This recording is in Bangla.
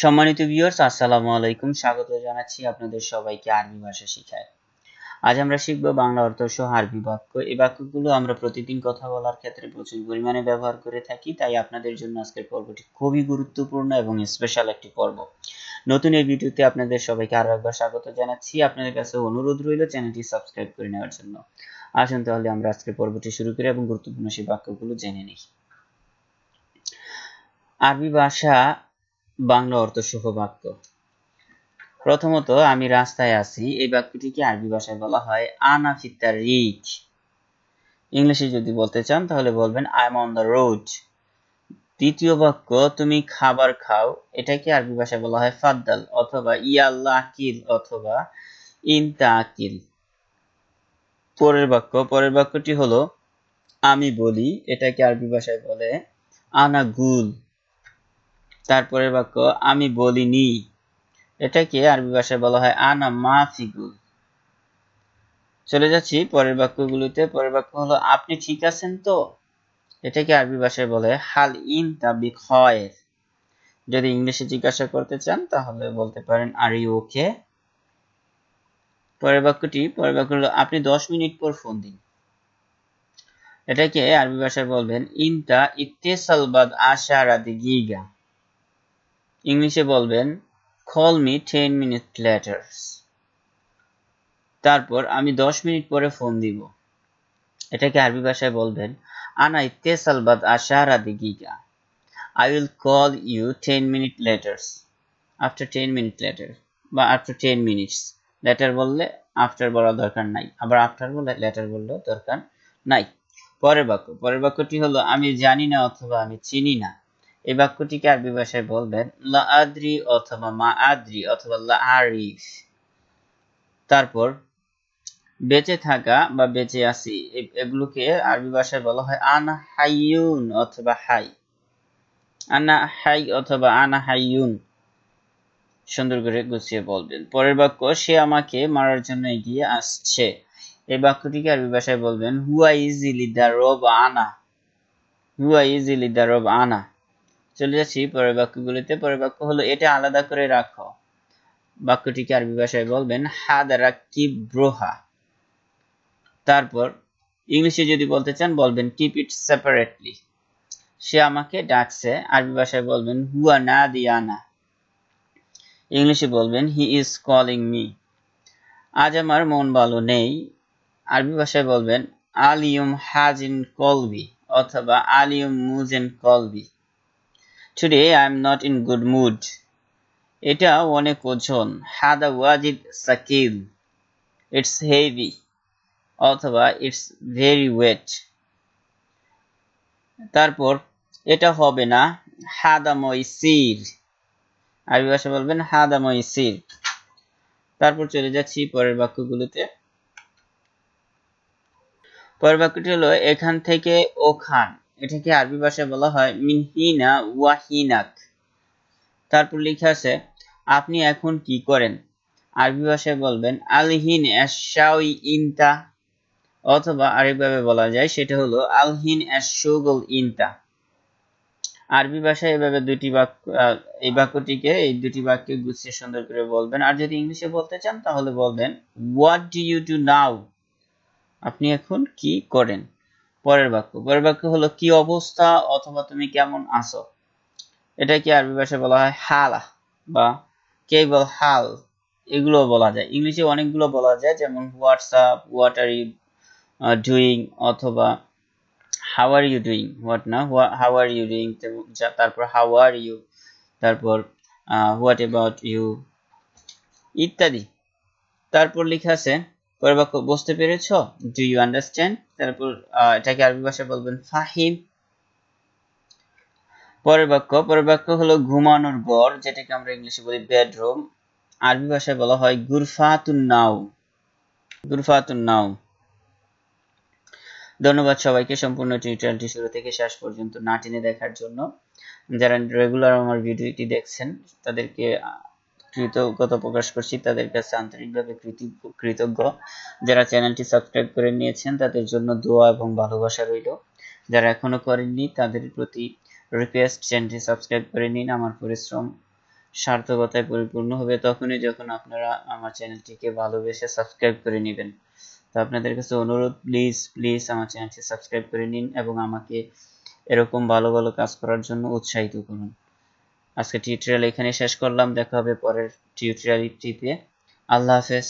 সম্মানিত ভিউয়ার্স আসসালামু আলাইকুম স্বাগত জানাচ্ছি আপনাদের সবাইকে আরবি ভাষা শিখায় আজ আমরা শিখব বাংলা অর্থ সহ আরবি বাক্য এই বাক্যগুলো আমরা প্রতিদিন কথা বলার ক্ষেত্রে প্রচুর পরিমাণে ব্যবহার করে থাকি তাই আপনাদের জন্য আজকের পর্বটি খুবই গুরুত্বপূর্ণ এবং স্পেশাল একটি পর্ব নতুন এই ভিডিওতে আপনাদের সবাইকে আরো একবার স্বাগত জানাচ্ছি আপনাদের কাছে অনুরোধ রইল চ্যানেলটি সাবস্ক্রাইব করে নেওয়ার জন্য আসুন তাহলে আমরা আজকের পর্বটি শুরু করি এবং গুরুত্বপূর্ণ সেই বাক্যগুলো জেনে নিই আরবি ভাষা বাংলা অর্থসহ বাক্য প্রথমত আমি রাস্তায় আছি এই বাক্যটিকে আরবি ভাষায় বলা হয় আনা ফিতা রিক ইংলিশে যদি বলতে চান তাহলে বলবেন I am on the road দ্বিতীয় বাক্য তুমি খাবার খাও এটাকে আরবি ভাষায় বলা হয় ফাদ্দাল অথবা ইয়াল্লা আকিল অথবা ইনতা আকিল পরের বাক্য পরের বাক্যটি হলো আমি বলি এটাকে আরবি ভাষায় বলে আনা গুল তারপরের বাক্য আমি বলিনি এটাকে আরবি ভাষায় বলা হয় আনা ফিগুল চলে যাচ্ছি পরের বাক্যগুলোতে পরের বাক্য হলো আপনি ঠিক আছেন তো এটাকে আরবি ভাষায় বলে হাল ইন তাবি খয়ের যদি ইংলিশে জিজ্ঞাসা করতে চান তাহলে বলতে পারেন আর ইউ ওকে পরের বাক্যটি পরের বাক্য হলো আপনি দশ মিনিট পর ফোন দিন এটাকে আরবি ভাষায় বলবেন ইনতা ইত্তেসালবাদ আশারা গিগা ইংলিশে বলবেন call me ten minute laters তারপর আমি দশ মিনিট পরে ফোন দিব এটাকে আরবি ভাষায় বলবেন আনাই ইত্তেসাল বাদ রাদি গিগা I will call you ten minute laters after ten minute later বা আফটার টেন মিনিটস লেটার বললে আফটার বলা দরকার নাই আবার আফটার বলে লেটার বললেও দরকার নাই পরের বাক্য পরের বাক্যটি হলো আমি জানি না অথবা আমি চিনি না এই বাক্যটিকে আরবি ভাষায় বলবেন লা আদ্রি অথবা মা আদ্রি অথবা লা আরিফ তারপর বেঁচে থাকা বা বেঁচে আছি এগুলোকে আরবি ভাষায় বলা হয় আনা হাইয়ুন অথবা হাই আনা হাই অথবা আনা হাইয়ুন সুন্দর করে গুছিয়ে বলবেন পরের বাক্য সে আমাকে মারার জন্য এগিয়ে আসছে এই বাক্যটিকে আরবি ভাষায় বলবেন হুয়া ইজিলি দা রব আনা হুয়া ইজিলি দা রব আনা চলে যাচ্ছি পরের বাক্যগুলিতে পরের বাক্য হলো এটা আলাদা করে রাখো বাক্যটিকে আরবি ভাষায় বলবেন হাদারা কি ব্রোহা তারপর ইংলিশে যদি বলতে চান বলবেন কিপ ইট সেপারেটলি সে আমাকে ডাকছে আরবি ভাষায় বলবেন হুয়া না দিয়ানা ইংলিশে বলবেন হি ইজ কলিং মি আজ আমার মন ভালো নেই আরবি ভাষায় বলবেন আলিয়ম হাজিন কলবি অথবা আলিয়ম মুজেন কলবি today I am not in good mood এটা অনেক ওজন হাদা ওয়াজিদ সাকিল ইটস হেভি অথবা ইটস ভেরি ওয়েট তারপর এটা হবে না হাদা ময়সির আরবি ভাষা বলবেন হাদা ময়সির তারপর চলে যাচ্ছি পরের বাক্যগুলোতে পরের বাক্যটি হলো এখান থেকে ওখান এটাকে আরবি ভাষায় বলা হয় মিনহিনা ওয়াহিনাক তারপর লেখা আছে আপনি এখন কি করেন আরবি ভাষায় বলবেন আলহিন ইনতা অথবা আরেকভাবে বলা যায় সেটা হলো আলহিন ইনতা আরবি ভাষায় এভাবে দুটি বাক্য এই বাক্যটিকে এই দুটি বাক্যে গুছিয়ে সুন্দর করে বলবেন আর যদি ইংলিশে বলতে চান তাহলে বলবেন what do you do now আপনি এখন কি করেন পরের বাক্য পরের বাক্য হলো কি অবস্থা অথবা তুমি কেমন আছো এটা কি আরবি ভাষায় বলা হয় হালা বা কেবল হাল এগুলো বলা যায় ইংলিশে অনেকগুলো বলা যায় যেমন what's up what are you doing অথবা how are you doing what না হাউ আর ইউ ডুইং তারপর হাউ আর ইউ তারপর হোয়াট অ্যাবাউট ইউ ইত্যাদি তারপর লেখা আছে পরের বাক্য বুঝতে পেরেছ ডু ইউ আন্ডারস্ট্যান্ড তারপর এটাকে আরবি ভাষায় বলবেন ফাহিম পরের বাক্য পরের বাক্য হলো ঘুমানোর ঘর যেটাকে আমরা ইংলিশে বলি বেডরুম আরবি ভাষায় বলা হয় গুরফাতুন নাও গুরফাতুন নাও ধন্যবাদ সবাইকে সম্পূর্ণ টিউটোরিয়ালটি শুরু থেকে শেষ পর্যন্ত না টেনে দেখার জন্য যারা রেগুলার আমার ভিডিওটি দেখছেন তাদেরকে কৃতজ্ঞতা প্রকাশ করছি তাদের কাছে আন্তরিকভাবে কৃতজ্ঞ যারা চ্যানেলটি সাবস্ক্রাইব করে নিয়েছেন তাদের জন্য দোয়া এবং ভালোবাসা রইল যারা এখনো করেননি তাদের প্রতি রিকোয়েস্ট চ্যানেলটি সাবস্ক্রাইব করে নিন আমার পরিশ্রম সার্থকতায় পরিপূর্ণ হবে তখনই যখন আপনারা আমার চ্যানেলটিকে ভালোবেসে সাবস্ক্রাইব করে নেবেন তো আপনাদের কাছে অনুরোধ প্লিজ প্লিজ আমার চ্যানেলটি সাবস্ক্রাইব করে নিন এবং আমাকে এরকম ভালো ভালো কাজ করার জন্য উৎসাহিত করুন আজকে টিউটোরিয়াল এখানে শেষ করলাম দেখা হবে পরের টিউটোরিয়ালটিতে আল্লাহ হাফেজ